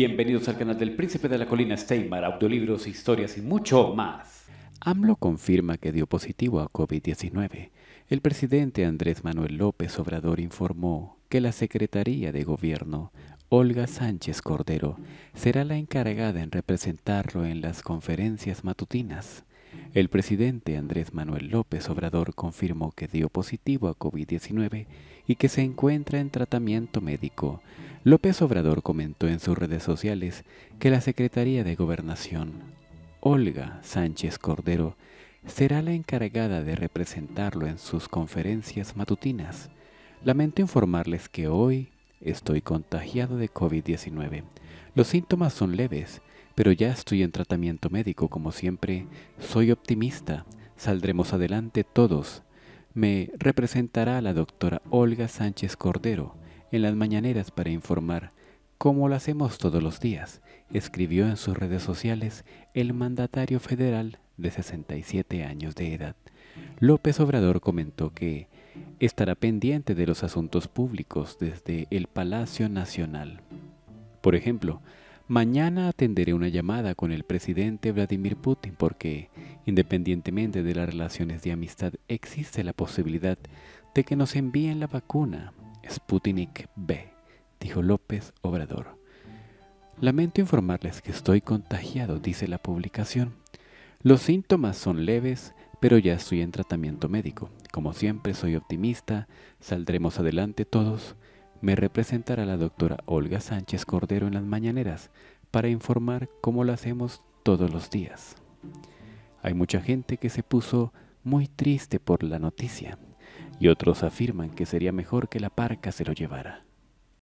Bienvenidos al canal del Príncipe de la Colina Steymar, audiolibros, historias y mucho más. AMLO confirma que dio positivo a COVID-19. El presidente Andrés Manuel López Obrador informó que la Secretaría de Gobierno, Olga Sánchez Cordero, será la encargada en representarlo en las conferencias matutinas. El presidente Andrés Manuel López Obrador confirmó que dio positivo a COVID-19 y que se encuentra en tratamiento médico. López Obrador comentó en sus redes sociales que la Secretaría de Gobernación, Olga Sánchez Cordero, será la encargada de representarlo en sus conferencias matutinas. Lamento informarles que hoy estoy contagiado de COVID-19. Los síntomas son leves, pero ya estoy en tratamiento médico como siempre. Soy optimista, saldremos adelante todos. Me representará la doctora Olga Sánchez Cordero, en las mañaneras para informar, como lo hacemos todos los días, escribió en sus redes sociales el mandatario federal de 67 años de edad. López Obrador comentó que estará pendiente de los asuntos públicos desde el Palacio Nacional. Por ejemplo, mañana atenderé una llamada con el presidente Vladimir Putin porque, independientemente de las relaciones de amistad, existe la posibilidad de que nos envíen la vacuna Sputnik B, dijo López Obrador. Lamento informarles que estoy contagiado, dice la publicación. Los síntomas son leves, pero ya estoy en tratamiento médico. Como siempre soy optimista, saldremos adelante todos. Me representará la doctora Olga Sánchez Cordero en las mañaneras para informar cómo lo hacemos todos los días. Hay mucha gente que se puso muy triste por la noticia y otros afirman que sería mejor que la parca se lo llevara.